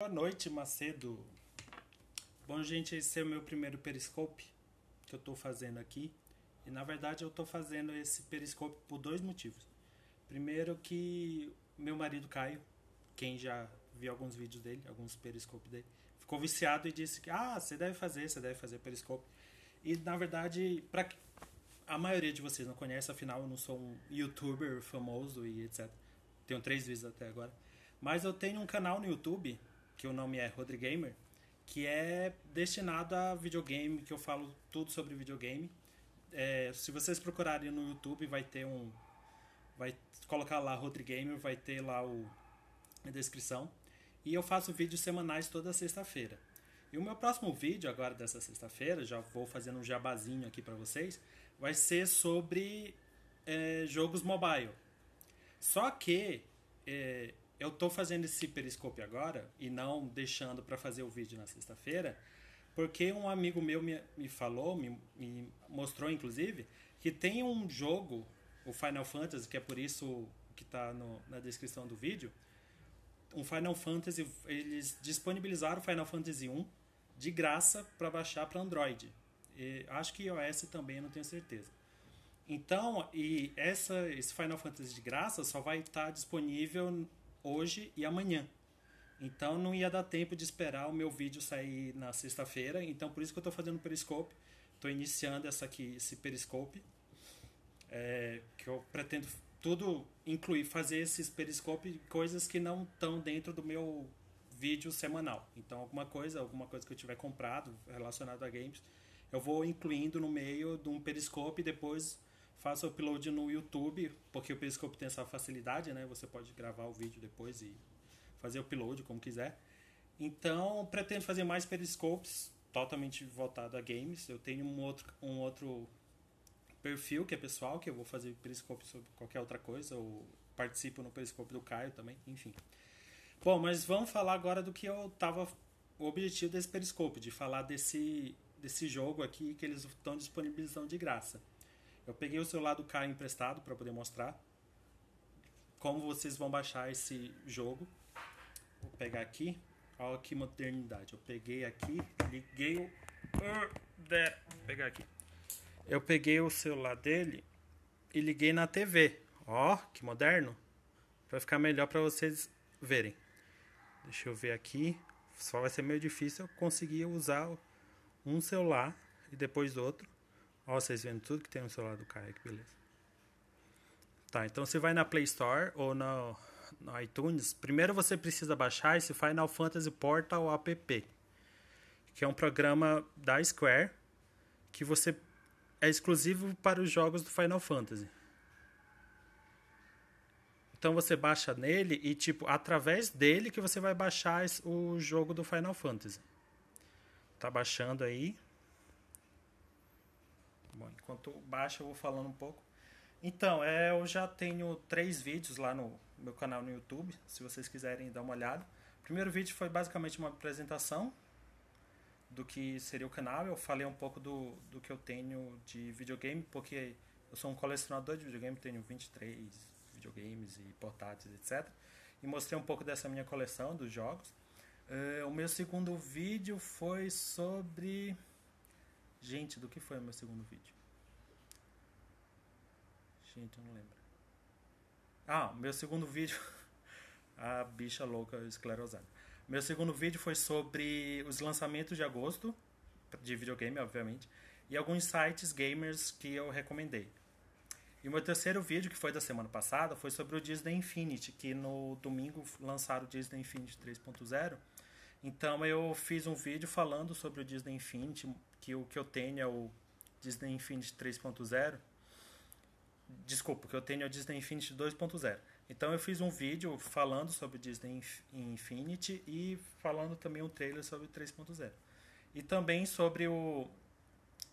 Boa noite, Macedo. Bom, gente, esse é o meu primeiro periscope que eu tô fazendo aqui. E na verdade eu tô fazendo esse periscope por dois motivos. Primeiro que meu marido Caio, quem já viu alguns vídeos dele, alguns periscopes dele, ficou viciado e disse que ah, você deve fazer, você deve fazer periscope. E na verdade, para a maioria de vocês não conhece, afinal eu não sou um youtuber famoso e etc. Tenho três vídeos até agora. Mas eu tenho um canal no YouTube que o nome é Rodrigamer, que é destinado a videogame, que eu falo tudo sobre videogame. É, se vocês procurarem no YouTube, vai ter um. Vai colocar lá Rodrigamer, vai ter lá o, a descrição. E eu faço vídeos semanais toda sexta-feira. E o meu próximo vídeo, agora dessa sexta-feira, já vou fazendo um jabazinho aqui para vocês, vai ser sobre é, jogos mobile. Só que é, eu tô fazendo esse periscope agora e não deixando para fazer o vídeo na sexta-feira, porque um amigo meu me, me falou, me, me mostrou inclusive, que tem um jogo, o Final Fantasy, que é por isso que tá no, na descrição do vídeo, um Final Fantasy, eles disponibilizaram o Final Fantasy 1 de graça para baixar para Android. E acho que iOS também, não tenho certeza. Então, e essa, esse Final Fantasy de graça só vai estar tá disponível hoje e amanhã. Então não ia dar tempo de esperar o meu vídeo sair na sexta-feira. Então por isso que eu estou fazendo o Periscope. Estou iniciando essa aqui, esse Periscope. É, que eu pretendo tudo incluir, fazer esses Periscope coisas que não estão dentro do meu vídeo semanal. Então alguma coisa, alguma coisa que eu tiver comprado relacionado a games, eu vou incluindo no meio de um Periscope e depois faça o upload no YouTube, porque o Periscope tem essa facilidade, né? Você pode gravar o vídeo depois e fazer o upload como quiser. Então, pretendo fazer mais Periscopes, totalmente voltado a games. Eu tenho um outro, um outro perfil que é pessoal, que eu vou fazer Periscope sobre qualquer outra coisa, ou participo no Periscope do Caio também, enfim. Bom, mas vamos falar agora do que eu tava. O objetivo desse Periscope, de falar desse, desse jogo aqui que eles estão disponibilizando de graça. Eu peguei o celular do cara emprestado para poder mostrar como vocês vão baixar esse jogo. Vou pegar aqui. Olha que modernidade. Eu peguei aqui, liguei o. Vou pegar aqui. Eu peguei o celular dele e liguei na TV. Ó, que moderno. Vai ficar melhor para vocês verem. Deixa eu ver aqui. Só vai ser meio difícil eu conseguir usar um celular e depois outro Ó, vocês vendo tudo que tem no celular do cara, que beleza. Tá, então você vai na Play Store ou no, no iTunes. Primeiro você precisa baixar esse Final Fantasy Portal app, que é um programa da Square que você é exclusivo para os jogos do Final Fantasy. Então você baixa nele e tipo através dele que você vai baixar o jogo do Final Fantasy. Tá baixando aí bom, enquanto baixa eu vou falando um pouco. Então, é, eu já tenho três vídeos lá no meu canal no YouTube, se vocês quiserem dar uma olhada. O primeiro vídeo foi basicamente uma apresentação do que seria o canal. Eu falei um pouco do, do que eu tenho de videogame, porque eu sou um colecionador de videogame, tenho 23 videogames e portáteis, etc. E mostrei um pouco dessa minha coleção dos jogos. Uh, o meu segundo vídeo foi sobre Gente, do que foi o meu segundo vídeo? Gente, eu não lembro. Ah, meu segundo vídeo. a bicha louca esclerosada. Meu segundo vídeo foi sobre os lançamentos de agosto, de videogame, obviamente, e alguns sites gamers que eu recomendei. E o meu terceiro vídeo, que foi da semana passada, foi sobre o Disney Infinity, que no domingo lançaram o Disney Infinity 3.0. Então eu fiz um vídeo falando sobre o Disney Infinity, que o que eu tenho é o Disney Infinity 3.0. Desculpa, o que eu tenho é o Disney Infinity 2.0. Então eu fiz um vídeo falando sobre Disney Infinity e falando também um trailer sobre 3.0. E também sobre o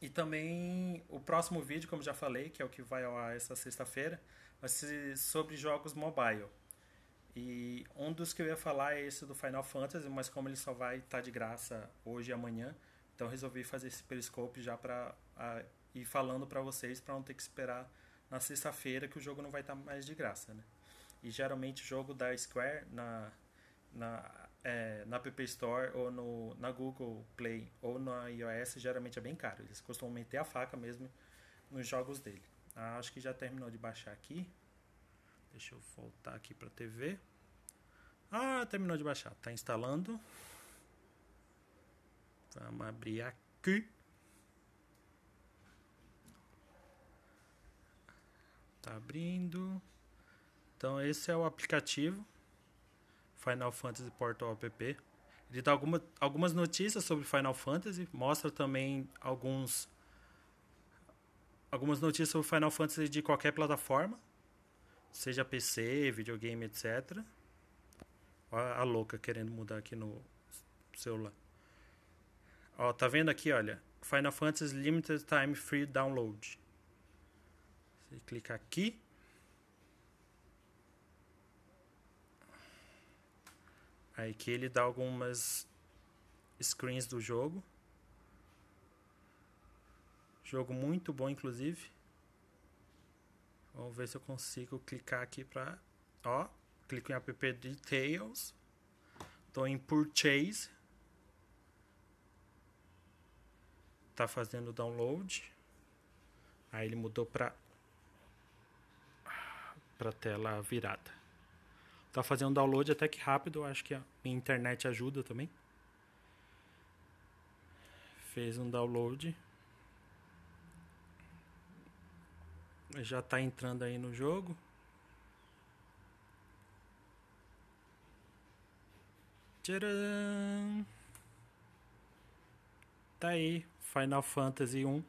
e também o próximo vídeo, como já falei, que é o que vai ao ar essa sexta-feira, vai ser sobre jogos mobile. E um dos que eu ia falar é esse do Final Fantasy, mas como ele só vai estar tá de graça hoje e amanhã, então resolvi fazer esse periscope já para ir falando para vocês para não ter que esperar na sexta-feira que o jogo não vai estar tá mais de graça, né? E geralmente o jogo da Square na na, é, na App Store ou no, na Google Play ou na iOS geralmente é bem caro. Eles costumam meter a faca mesmo nos jogos dele. Ah, acho que já terminou de baixar aqui. Deixa eu voltar aqui para TV. Ah, terminou de baixar. Tá instalando. Vamos abrir aqui. Tá abrindo. Então esse é o aplicativo Final Fantasy Portal App. Ele dá alguma, algumas notícias sobre Final Fantasy, mostra também alguns algumas notícias sobre Final Fantasy de qualquer plataforma, seja PC, videogame, etc. Olha a louca querendo mudar aqui no celular. Ó, tá vendo aqui, olha. Final Fantasy Limited Time Free Download. Você clica aqui. Aí que ele dá algumas screens do jogo. Jogo muito bom, inclusive. Vamos ver se eu consigo clicar aqui pra... Ó, clico em app details. Tô em purchase. tá fazendo o download. Aí ele mudou para para tela virada. Tá fazendo download até que rápido, acho que a minha internet ajuda também. Fez um download. Já tá entrando aí no jogo. Tcharam! Tá aí Final Fantasy 1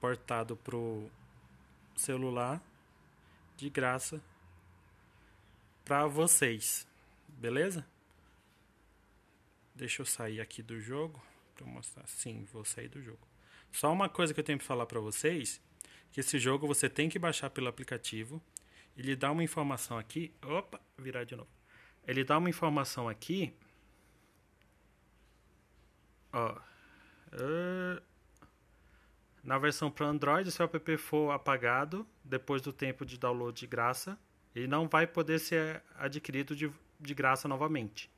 portado pro celular de graça para vocês. Beleza? Deixa eu sair aqui do jogo para mostrar. Sim, vou sair do jogo. Só uma coisa que eu tenho que falar para vocês, que esse jogo você tem que baixar pelo aplicativo. Ele dá uma informação aqui, opa, virar de novo. Ele dá uma informação aqui, ó, ah, na versão para Android, se o app for apagado depois do tempo de download de graça, ele não vai poder ser adquirido de, de graça novamente.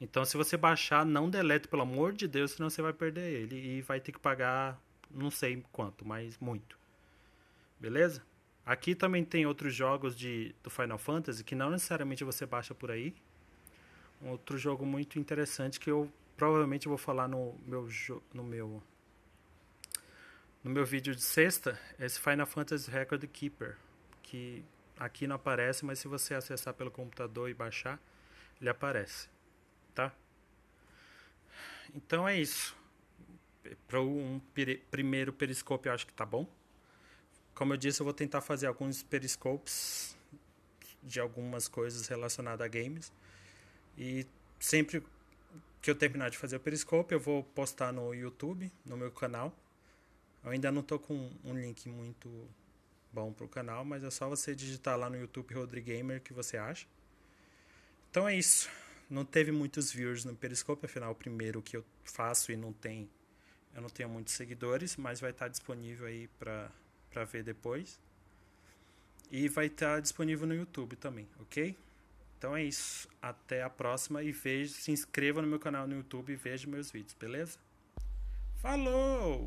Então, se você baixar, não delete, pelo amor de Deus, senão você vai perder ele e vai ter que pagar não sei quanto, mas muito. Beleza? Aqui também tem outros jogos de, do Final Fantasy que não necessariamente você baixa por aí. Um outro jogo muito interessante que eu provavelmente eu vou falar no meu no meu no meu vídeo de sexta, esse Final Fantasy Record Keeper, que aqui não aparece, mas se você acessar pelo computador e baixar, ele aparece, tá? Então é isso. Para um primeiro periscope, eu acho que tá bom. Como eu disse, eu vou tentar fazer alguns periscopes de algumas coisas relacionadas a games. E sempre que eu terminar de fazer o Periscope, eu vou postar no YouTube, no meu canal. Eu ainda não tô com um link muito bom pro canal, mas é só você digitar lá no YouTube Rodrigamer que você acha. Então é isso. Não teve muitos views no Periscope, afinal o primeiro que eu faço e não tem eu não tenho muitos seguidores, mas vai estar tá disponível aí para para ver depois. E vai estar tá disponível no YouTube também, OK? Então é isso. Até a próxima e veja, se inscreva no meu canal no YouTube e veja meus vídeos, beleza? Falou!